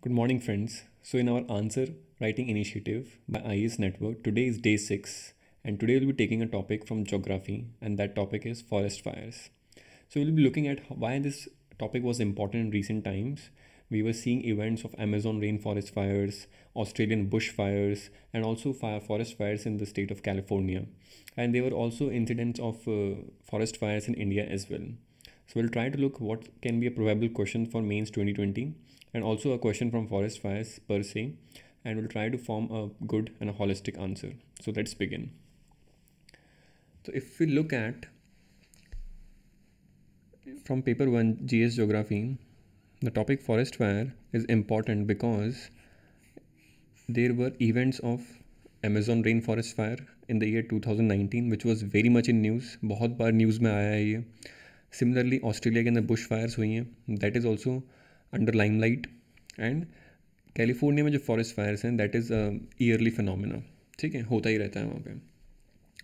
Good morning, friends. So, in our answer writing initiative by IES Network, today is day six, and today we'll be taking a topic from geography, and that topic is forest fires. So, we'll be looking at why this topic was important in recent times. We were seeing events of Amazon rainforest fires, Australian bushfires, and also fire forest fires in the state of California. And there were also incidents of uh, forest fires in India as well. So we'll try to look what can be a probable question for mains 2020 and also a question from forest fires per se and we'll try to form a good and a holistic answer. So let's begin. So if we look at from paper 1 GS geography the topic forest fire is important because there were events of Amazon rainforest fire in the year 2019 which was very much in news बहुत बार news में आया है ये similarly Australia के अंदर Bush fires हुई हैं that is also under limelight and California में जो फॉरेस्ट फायर्स हैं दैट इज़ ईयरली फिनोमिना ठीक है होता ही रहता है वहाँ पर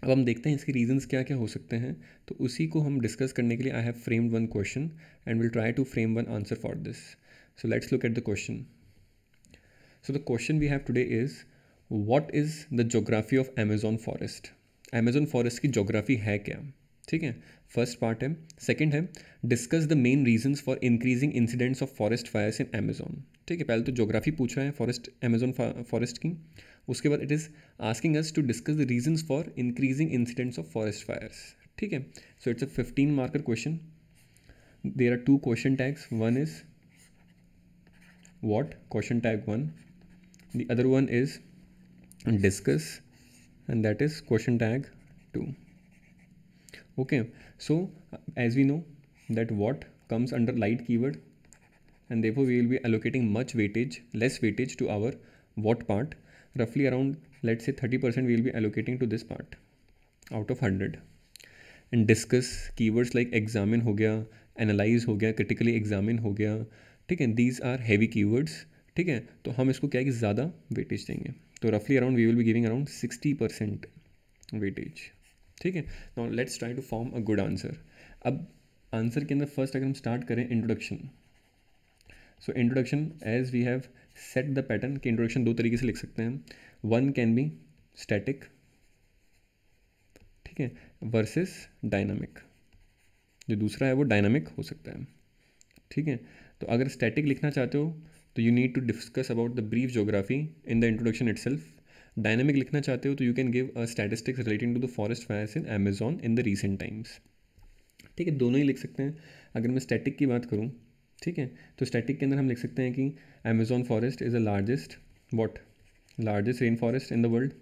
अब हम देखते हैं इसके रीजंस क्या क्या हो सकते हैं तो उसी को हम डिस्कस करने के लिए I have framed one question and will try to frame one answer for this so let's look at the question so the question we have today is what is the geography of Amazon forest Amazon forest की geography है क्या ठीक है first part है second है discuss the main reasons for increasing incidents of forest fires in Amazon ठीक है पहले तो जोग्राफी पूछा है फॉरेस्ट अमेजोन फॉरेस्ट की उसके बाद it is asking us to discuss the reasons for increasing incidents of forest fires ठीक है so it's a fifteen marker question there are two question tags one is what question tag one the other one is discuss and that is question tag two okay so as we know that what comes under light keyword and therefore we will be allocating much weightage less weightage to our what part रफली around let's say thirty percent we will be allocating to this part out of hundred and discuss keywords like examine हो गया analyse हो गया critically examine हो गया ठीक है these are heavy keywords ठीक है तो हम इसको क्या है कि ज़्यादा वेटेज देंगे तो रफली around we will be giving around sixty percent weightage ठीक है now let's try to form a good answer अब आंसर के अंदर फर्स्ट अगर हम स्टार्ट करें introduction so introduction as we have set the pattern कि इंट्रोडक्शन दो तरीके से लिख सकते हैं वन कैन बी स्टैटिक ठीक है वर्सेस डायनामिक जो दूसरा है वो डायनामिक हो सकता है ठीक है तो अगर स्टैटिक लिखना चाहते हो तो you need to discuss about the brief geography in the introduction itself dynamic लिखना चाहते हो तो you can give a statistics relating to the forest fires in Amazon in the recent times ठीक है दोनों ही लिख सकते हैं अगर मैं स्टैटिक की बात करूँ ठीक है तो स्टैटिक के अंदर हम लिख सकते हैं कि Amazon forest is a largest what largest rain forest in the world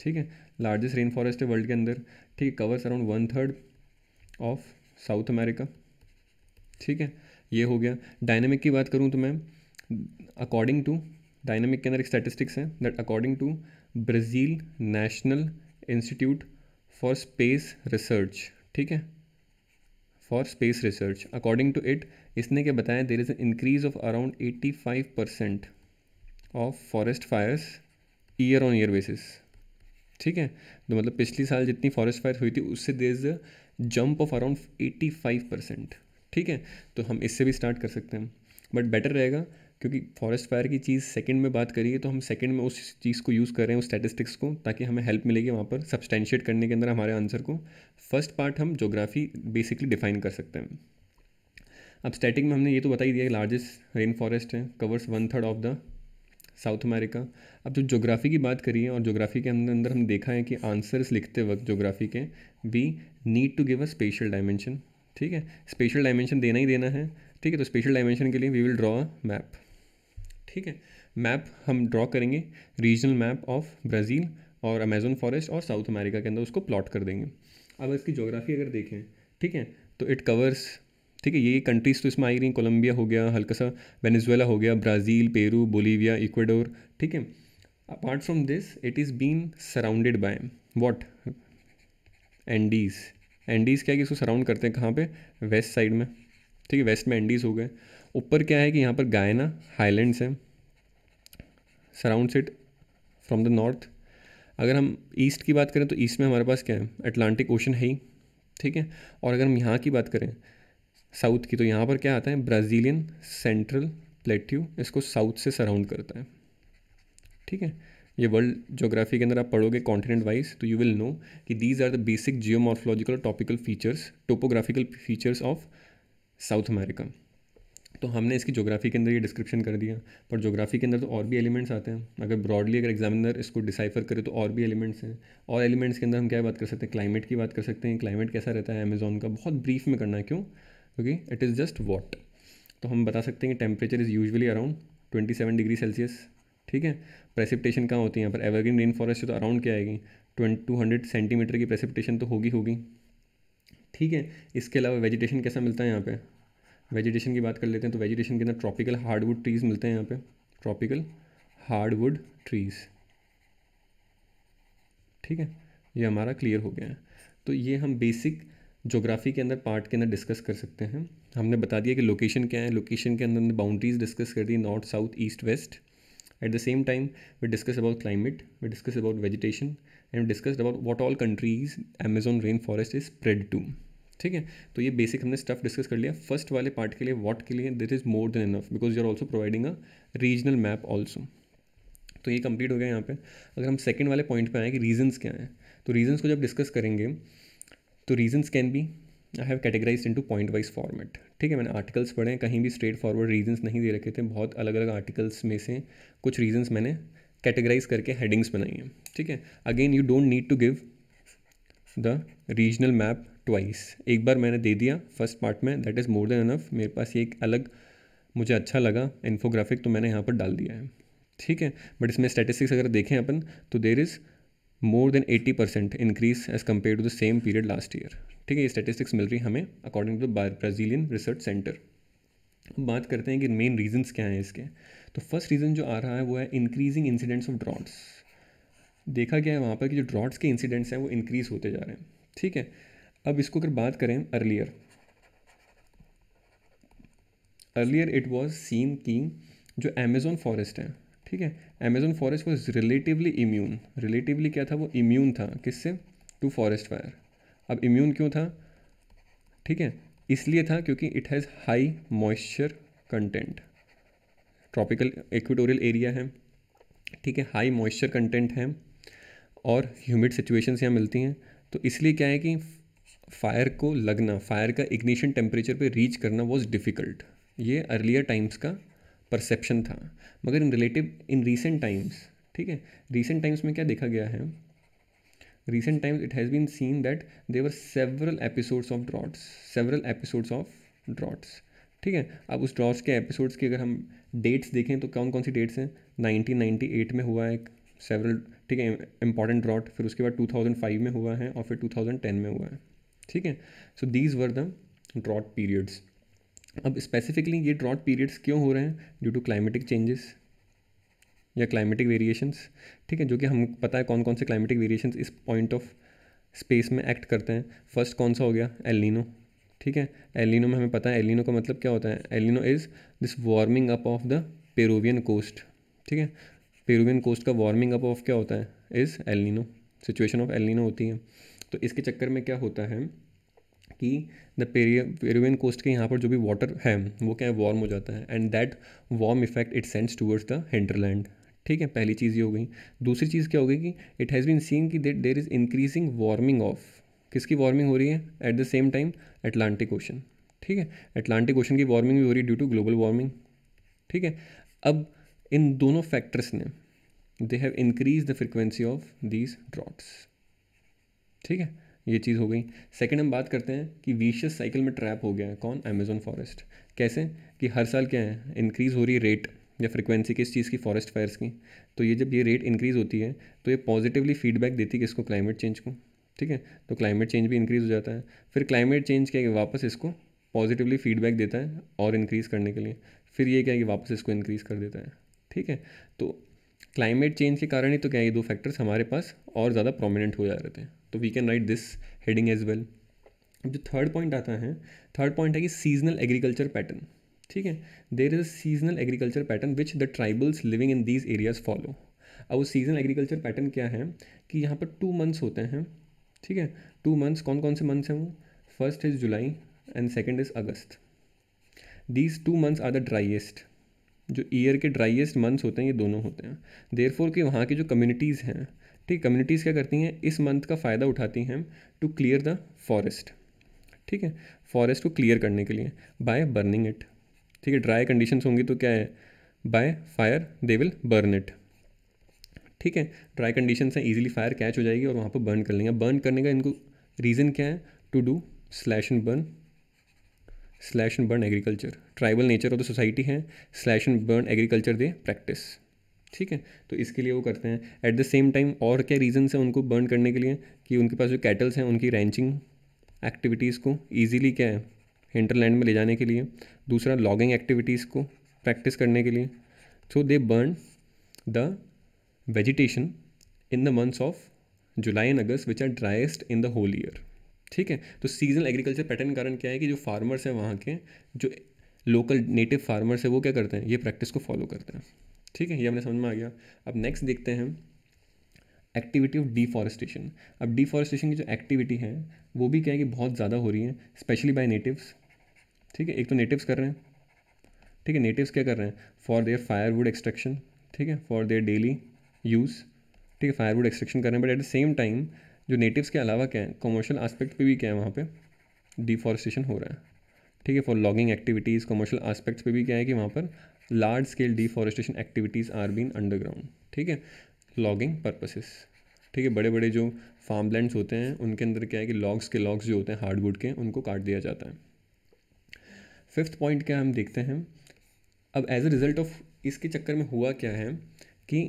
ठीक है लार्जेस्ट रेन फॉरेस्ट है वर्ल्ड के अंदर ठीक है covers around one third of South America ठीक है ये हो गया डायनेमिक की बात करूँ तो मैं अकॉर्डिंग टू डायनेमिक के अंदर एक स्टैटिस्टिक्स है that according to Brazil national institute for space research ठीक है for space research according to it इसने क्या बताया there is increase of around eighty five percent of forest fires year on year basis ठीक है तो मतलब पिछली साल जितनी फॉरेस्ट फायर हुई थी उससे there is a jump of around eighty five percent ठीक है तो हम इससे भी स्टार्ट कर सकते हैं बट बेटर रहेगा क्योंकि फॉरेस्ट फायर की चीज़ सेकंड में बात करिए तो हम सेकंड में उस चीज़ को यूज़ कर रहे हैं उस स्टैटिस्टिक्स को ताकि हमें हेल्प मिलेगी वहाँ पर सब्सटेंशिएट करने के अंदर हमारे आंसर को फर्स्ट पार्ट हम जोग्राफी बेसिकली डिफाइन कर सकते हैं अब स्टैटिक में हमने ये तो बता ही दिया कि लार्जेस्ट रेन फॉरेस्ट है covers one third of the South America अब जो जोग्राफ़ी की बात करिए और जोग्राफ़ी के अंदर अंदर हम देखा है कि आंसर्स लिखते वक्त जोग्राफ़ी के we need to give a spatial dimension ठीक है स्पेशल डायमेंशन देना ही देना है ठीक है तो स्पेशल डायमेंशन के लिए we will draw a map ठीक है मैप हम ड्रॉ करेंगे रीजनल मैप ऑफ ब्राज़ील और अमेजोन फॉरेस्ट और साउथ अमेरिका के अंदर उसको प्लॉट कर देंगे अब इसकी जोग्राफ़ी अगर देखें ठीक है तो इट कवर्स ठीक है ये कंट्रीज़ तो इसमें आई रही कोलंबिया हो गया हल्का सा वेनेजुएला हो गया ब्राज़ील पेरू बोलीविया इक्वेडोर ठीक है apart from this it is been surrounded by what Andes Andes क्या है कि इसको सराउंड करते हैं कहाँ पे वेस्ट साइड में ठीक है वेस्ट में एंडीज़ हो गए ऊपर क्या है कि यहाँ पर गायना हाईलैंड्स हैं surrounded from the north अगर हम ईस्ट की बात करें तो ईस्ट में हमारे पास क्या है अटलांटिक ओशन है ही ठीक है और अगर हम यहाँ की बात करें साउथ की तो यहाँ पर क्या आता है ब्राज़ीलियन सेंट्रल प्लेट्यू इसको साउथ से सराउंड करता है ठीक है ये वर्ल्ड जोग्राफी के अंदर आप पढ़ोगे कॉन्टिनेंट वाइज तो यू विल नो कि these are the basic geomorphological topical features topographical features of South America तो हमने इसकी जोग्राफ़ी के अंदर ये डिस्क्रिप्शन कर दिया पर जोग्राफ़ी के अंदर तो और भी एलिमेंट्स आते हैं अगर ब्रॉडली अगर एग्जामिनर इसको डिसाइफर करे तो और भी एलिमेंट्स हैं और एलिमेंट्स के अंदर हम क्या बात कर सकते हैं क्लाइमेट की बात कर सकते हैं क्लाइमेट कैसा रहता है अमेज़ोन का बहुत ब्रीफ में करना है क्यों क्योंकि इट इज़ जस्ट वॉट तो हम बता सकते हैं कि temperature is usually around twenty seven degree Celsius ठीक है प्रेसिपिटेशन कहाँ होती है यहाँ पर एवरग्रीन रेन फॉरेस्ट तो अराउंड क्या आएगी ट्वेंटी टू हंड्रेड सेंटीमीटर की प्रेसिपिटेशन तो होगी होगी ठीक है इसके अलावा वेजिटेशन कैसा मिलता है यहाँ पे वेजिटेशन की बात कर लेते हैं तो वेजिटेशन के अंदर ट्रॉपिकल हार्डवुड ट्रीज़ मिलते हैं यहाँ पे ट्रॉपिकल हार्डवुड ट्रीज़ ठीक है ये हमारा क्लियर हो गया है तो ये हम बेसिक जोग्राफ़ी के अंदर पार्ट के अंदर डिस्कस कर सकते हैं हमने बता दिया कि लोकेशन क्या है लोकेशन के अंदर हमने बाउंड्रीज डिस्कस कर दी north south east west at the same time we discuss about climate we discuss about vegetation and discuss about what all countries Amazon rain forest is spread to ठीक है तो ये basic हमने stuff discuss कर लिया first वाले part के लिए वॉट के लिए this is more than enough because you are also providing a regional map also तो ये कंप्लीट हो गया यहाँ पे अगर हम सेकंड वाले पॉइंट पे आए कि रीजंस क्या हैं तो रीजंस को जब डिस्कस करेंगे तो reasons can be I have categorise into point wise format ठीक है मैंने आर्टिकल्स पढ़े हैं कहीं भी स्ट्रेट फॉरवर्ड रीजंस नहीं दे रखे थे बहुत अलग अलग आर्टिकल्स में से कुछ रीजन्स मैंने कैटेगराइज करके हेडिंग्स बनाई हैं ठीक है again you don't need to give the regional map twice एक बार मैंने दे दिया फर्स्ट पार्ट में that is more than enough मेरे पास ये एक अलग मुझे अच्छा लगा इन्फोग्राफिक तो मैंने यहाँ पर डाल दिया है ठीक है बट इसमें स्टेटिस्टिक्स अगर देखें अपन तो there is more than eighty percent increase as compare to the same period last year ठीक है ये स्टैटिस्टिक्स मिल रही है हमें according to the Brazilian research centre अब बात करते हैं कि मेन रीजंस क्या हैं इसके तो फर्स्ट रीज़न जो आ रहा है वो है इंक्रीजिंग इंसिडेंट्स ऑफ ड्रॉट्स देखा गया है वहाँ पर कि जो ड्रॉट्स के इंसिडेंट्स हैं वो इंक्रीज़ होते जा रहे हैं ठीक है अब इसको अगर बात करें earlier earlier it was seen की जो अमेजोन फॉरेस्ट है ठीक है Amazon forest was relatively immune relatively क्या था वो इम्यून था किससे टू फॉरेस्ट फायर अब इम्यून क्यों था ठीक है इसलिए था क्योंकि it has high moisture content tropical equatorial area है ठीक है हाई मॉइस्चर कंटेंट है और ह्यूमिड सिचुएशंस यहाँ मिलती हैं तो इसलिए क्या है कि फायर को लगना फायर का इग्निशन टेम्परेचर पे रीच करना वॉज डिफ़िकल्ट ये अर्लियर टाइम्स का परसेप्शन था मगर in relative in recent times ठीक है रीसेंट टाइम्स में क्या देखा गया है recent times it has been seen that there several episodes of droughts several episodes of droughts ठीक है अब उस ड्रॉट्स के एपिसोड्स की अगर हम डेट्स देखें तो कौन कौन सी डेट्स हैं 1998 में हुआ है सेवरल ठीक है इंपॉर्टेंट ड्रॉट फिर उसके बाद 2005 में हुआ है और फिर 2010 में हुआ है ठीक है so these were the drought periods अब स्पेसिफिकली ये ड्रॉट पीरियड्स क्यों हो रहे हैं ड्यू टू क्लाइमेटिक चेंजेस या क्लाइमेटिक वेरिएशंस ठीक है जो कि हम पता है कौन कौन से क्लाइमेटिक वेरिएशंस इस पॉइंट ऑफ स्पेस में एक्ट करते हैं फर्स्ट कौन सा हो गया एलिनो ठीक है एलिनो में हमें पता है एलिनो का मतलब क्या होता है El Nino is this warming up of the Peruvian coast ठीक है पेरोवियन कोस्ट का वार्मिंग अप ऑफ क्या होता है is El Nino situation of El Nino होती है तो इसके चक्कर में क्या होता है कि द पेरुवियन कोस्ट के यहाँ पर जो भी वाटर है वो क्या है वार्म हो जाता है and that warm effect it sends towards the hinterland ठीक है पहली चीज़ ये हो गई दूसरी चीज़ क्या हो गई कि इट हैज़ बीन सीन कि there is increasing warming of किसकी वार्मिंग हो रही है at the same time Atlantic Ocean ठीक है अटलांटिक ओशन की वार्मिंग भी हो रही है ड्यू टू ग्लोबल वार्मिंग ठीक है अब इन दोनों फैक्टर्स ने they have increase the frequency of these droughts ठीक है ये चीज़ हो गई सेकंड हम बात करते हैं कि वीशियस साइकिल में ट्रैप हो गया है कौन अमेजोन फॉरेस्ट कैसे कि हर साल क्या है इंक्रीज़ हो रही रेट या फ्रिक्वेंसी किस चीज़ की फॉरेस्ट फायर्स की तो ये जब ये रेट इंक्रीज़ होती है तो ये पॉजिटिवली फीडबैक देती है किसको क्लाइमेट चेंज को ठीक है तो क्लाइमेट चेंज भी इंक्रीज़ हो जाता है फिर क्लाइमेट चेंज क्या है वापस इसको पॉजिटिवली फीडबैक देता है और इंक्रीज़ करने के लिए फिर ये क्या है कि वापस इसको इंक्रीज़ कर देता है ठीक है तो क्लाइमेट चेंज के कारण ही तो क्या ये दो फैक्टर्स हमारे पास और ज़्यादा प्रोमिनेंट हो जा रहे थे तो we can write this heading as well जो थर्ड पॉइंट आता है थर्ड पॉइंट है कि सीजनल एग्रीकल्चर पैटर्न ठीक है there is a seasonal agriculture pattern which the tribals living in these areas follow अब वो सीजनल एग्रीकल्चर पैटर्न क्या है कि यहाँ पर टू मंथ्स होते हैं ठीक है टू मंथ्स कौन कौन से मंथ्स हैं वो first is July and second is August these two months are the driest जो ईयर के ड्राइएस्ट मंथ्स होते हैं ये दोनों होते हैं देर फोर के वहाँ की जो कम्युनिटीज़ हैं ठीक कम्युनिटीज़ क्या करती हैं इस मंथ का फ़ायदा उठाती हैं टू क्लियर द फॉरेस्ट ठीक है फॉरेस्ट को क्लियर करने के लिए बाय बर्निंग इट ठीक है ड्राई कंडीशंस होंगी तो क्या है by fire they will burn it ठीक है ड्राई कंडीशंस हैं ईजिली फायर कैच हो जाएगी और वहाँ पर बर्न कर लेंगे बर्न करने का इनको रीज़न क्या है to do slash and burn slash and burn agriculture tribal nature of the society है slash and burn agriculture they practice ठीक है तो इसके लिए वो करते हैं एट द सेम टाइम और क्या रीजन्स हैं उनको बर्न करने के लिए कि उनके पास जो कैटल्स हैं उनकी रैंचिंग एक्टिविटीज़ को ईजिली क्या है हिंटरलैंड में ले जाने के लिए दूसरा लॉगिंग एक्टिविटीज़ को प्रैक्टिस करने के लिए so they burn the vegetation in the months of July and August which are driest in the whole year ठीक है तो सीजनल एग्रीकल्चर पैटर्न कारण क्या है कि जो फार्मर्स हैं वहाँ के जो लोकल नेटिव फार्मर्स हैं वो क्या करते हैं ये प्रैक्टिस को फॉलो करते हैं ठीक है ये हमने समझ में आ गया अब नेक्स्ट देखते हैं एक्टिविटी ऑफ डिफॉरेस्टेशन अब डिफॉरेस्टेशन की जो एक्टिविटी है वो भी क्या है कि बहुत ज़्यादा हो रही है स्पेशली बाय नेटिव्स ठीक है एक तो नेटिव्स कर रहे हैं ठीक है नेटिव्स क्या कर रहे हैं फॉर देयर फायरवुड एक्सट्रक्शन ठीक है फॉर देयर डेली यूज़ ठीक है फायरवुड एक्सट्रक्शन कर रहे हैं but at the same time जो नेटिव्स के अलावा क्या है कॉमर्शल आस्पेक्ट पे भी क्या है वहाँ पे डिफॉरेस्टेशन हो रहा है ठीक है for logging activities commercial aspects पे भी क्या है कि वहाँ पर large scale deforestation activities are been underground ठीक है लॉगिंग पर्पसेस ठीक है बड़े बड़े जो फार्म लैंड्स होते हैं उनके अंदर क्या है कि लॉग्स के लॉग्स जो होते हैं हार्डवुड के उनको काट दिया जाता है फिफ्थ पॉइंट क्या हम देखते हैं अब एज अ रिज़ल्ट ऑफ इसके चक्कर में हुआ क्या है कि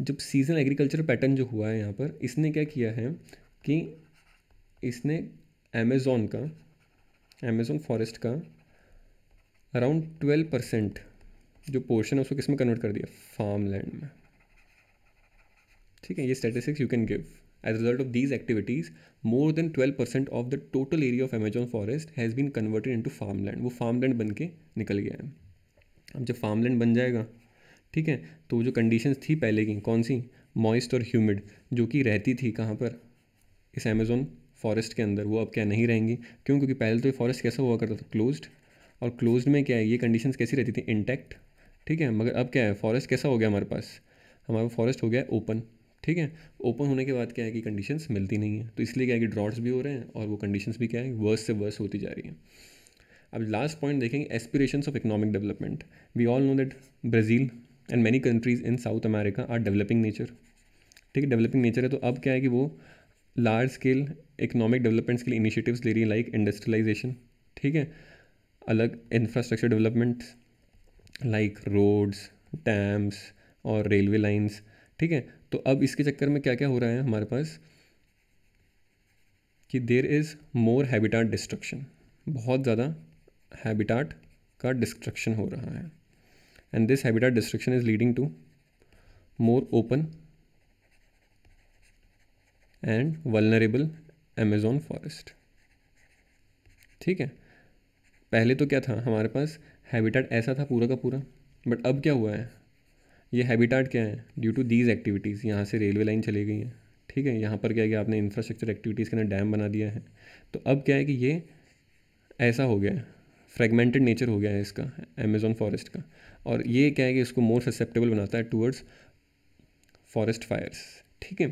जब सीजन एग्रीकल्चर पैटर्न जो हुआ है यहाँ पर इसने क्या किया है कि इसने अमेज़ोन का अमेज़ोन फॉरेस्ट का अराउंड ट्वेल्व परसेंट जो पोर्शन है उसको किस में कन्वर्ट कर दिया फार्म लैंड में ठीक है ये statistics you can give as result of these activities more than twelve percent of the total area of Amazon forest has been converted into farm land वो फार्म लैंड बन के निकल गया है अब जब फार्म लैंड बन जाएगा ठीक है तो जो कंडीशंस थी पहले की कौन सी मॉइस्ट और ह्यूमिड जो कि रहती थी कहाँ पर इस अमेज़ोन फॉरेस्ट के अंदर वो अब क्या नहीं रहेंगी क्यों क्योंकि पहले तो ये फॉरेस्ट कैसा हुआ करता था क्लोज्ड और क्लोज्ड में क्या है ये कंडीशंस कैसी रहती थी इंटैक्ट ठीक है मगर अब क्या है फॉरेस्ट कैसा हो गया हमारे पास हमारा फॉरेस्ट हो गया ओपन ठीक है ओपन होने के बाद क्या है कि कंडीशंस मिलती नहीं है तो इसलिए क्या है कि ड्रॉट्स भी हो रहे हैं और वो कंडीशंस भी क्या है वर्स से वर्स होती जा रही हैं अब लास्ट पॉइंट देखेंगे aspirations of economic development we all know that Brazil and many countries in South America are developing nature ठीक है डेवलपिंग नेचर है तो अब क्या है कि वो लार्ज स्केल इकोनॉमिक डेवलपमेंट्स के लिए इनिशिएटिव्स ले रही है लाइक इंडस्ट्रियलाइजेशन ठीक है अलग infrastructure developments like roads dams और रेलवे लाइंस ठीक है तो अब इसके चक्कर में क्या क्या हो रहा है हमारे पास कि there is more habitat destruction बहुत ज़्यादा हैबिटाट का डिस्ट्रक्शन हो रहा है and this habitat destruction is leading to more open and vulnerable Amazon forest ठीक है पहले तो क्या था हमारे पास हैबिटाट ऐसा था पूरा का पूरा बट अब क्या हुआ है ये हैबिटाट क्या है ड्यू टू दीज एक्टिविटीज़ यहाँ से रेलवे लाइन चली गई है ठीक है यहाँ पर क्या है कि आपने इंफ्रास्ट्रक्चर एक्टिविटीज़ के ना डैम बना दिया है तो अब क्या है कि ये ऐसा हो गया है फ्रेगमेंटेड नेचर हो गया है इसका अमेजोन फॉरेस्ट का और ये क्या है कि इसको मोर ससेप्टेबल बनाता है टूवर्ड्स फॉरेस्ट फायर्स ठीक है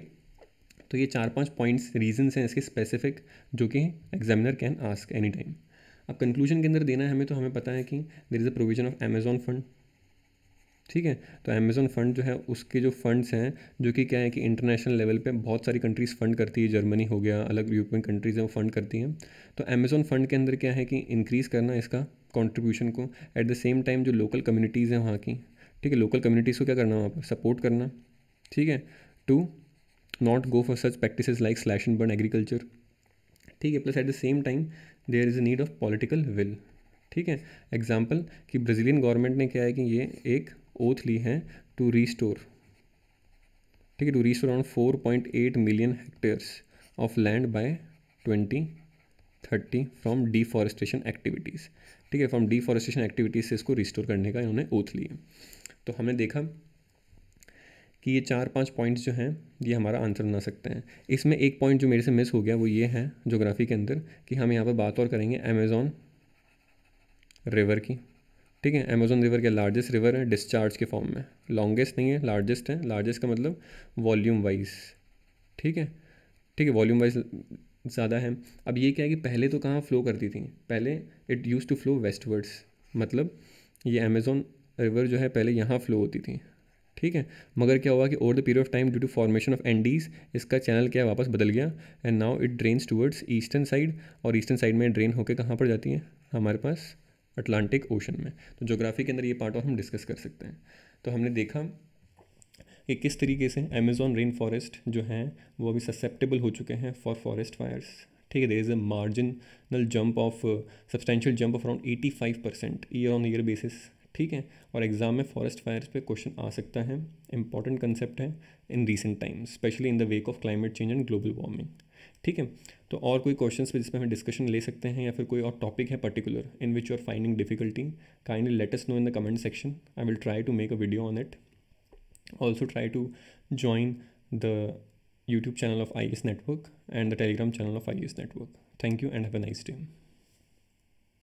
तो ये चार पांच पॉइंट्स रीजंस हैं इसके स्पेसिफिक जो कि examiner can ask any time अब कंक्लूजन के अंदर देना है हमें तो हमें पता है कि there is a provision of Amazon fund ठीक है तो अमेजोन फंड जो है उसके जो फंड्स हैं जो कि क्या है कि इंटरनेशनल लेवल पे बहुत सारी कंट्रीज़ फंड करती है जर्मनी हो गया अलग यूरोपियन कंट्रीज़ हैं वो फंड करती हैं तो अमेजोन फंड के अंदर क्या है कि इंक्रीज़ करना इसका कॉन्ट्रीब्यूशन को एट द सेम टाइम जो लोकल कम्युनिटीज़ हैं वहाँ की ठीक है लोकल कम्युनिटीज़ को क्या करना वहाँ पर सपोर्ट करना ठीक है to not go for such practice like slash and burn agriculture ठीक है plus at the same time there is need of political will ठीक है एग्जाम्पल कि ब्राज़ीलियन गवर्नमेंट ने क्या है कि ये एक ओथ ली है टू रीस्टोर ठीक है to restore around four point eight million hectares of land by twenty thirty from deforestation activities ठीक है फ्रॉम डिफॉरेस्टेशन एक्टिविटीज़ से इसको रिस्टोर करने का इन्होंने ओथ ली है तो हमने देखा कि ये चार पांच पॉइंट्स जो हैं ये हमारा आंसर बना सकते हैं इसमें एक पॉइंट जो मेरे से मिस हो गया वो ये है जोग्राफ़ी के अंदर कि हम यहाँ पर बात और करेंगे अमेज़ोन रिवर की ठीक है अमेज़ोन रिवर के लार्जेस्ट रिवर है डिस्चार्ज के फॉर्म में लॉन्गेस्ट नहीं है लार्जेस्ट है लार्जेस्ट का मतलब वॉल्यूम वाइज ठीक है ठीक है वॉल्यूम वाइज ज़्यादा है अब ये क्या है कि पहले तो कहाँ फ़्लो करती थी पहले it use to flow westwards मतलब ये अमेज़ोन रिवर जो है पहले यहाँ फ़्लो होती थी ठीक है मगर क्या हुआ कि over the period of time due to formation of Andes इसका चैनल क्या वापस बदल गया and now it drains towards eastern side और ईस्टर्न साइड में ड्रेन होकर कहाँ पर जाती है हमारे पास अटलांटिक ओशन में तो जोग्राफी के अंदर ये पार्ट और हम डिस्कस कर सकते हैं तो हमने देखा कि किस तरीके से अमेजोन रेन फॉरेस्ट जो हैं वो अभी ससेप्टेबल हो चुके हैं फॉर फॉरेस्ट फायर्स ठीक है there is a marginal jump of substantial jump of around eighty five percent year on year basis ठीक है और एग्ज़ाम में फॉरेस्ट फायर्स पे क्वेश्चन आ सकता है इंपॉर्टेंट कंसेप्ट है in recent times specially in the wake of climate change and global warming ठीक है तो और कोई क्वेश्चन पे जिसमें हम डिस्कशन ले सकते हैं या फिर कोई और टॉपिक है particular in which are finding difficulty kindly let us know in the comment section I will try to make a video on it also try to join the YouTube channel of I S network and the Telegram channel of I S network thank you and have a nice day.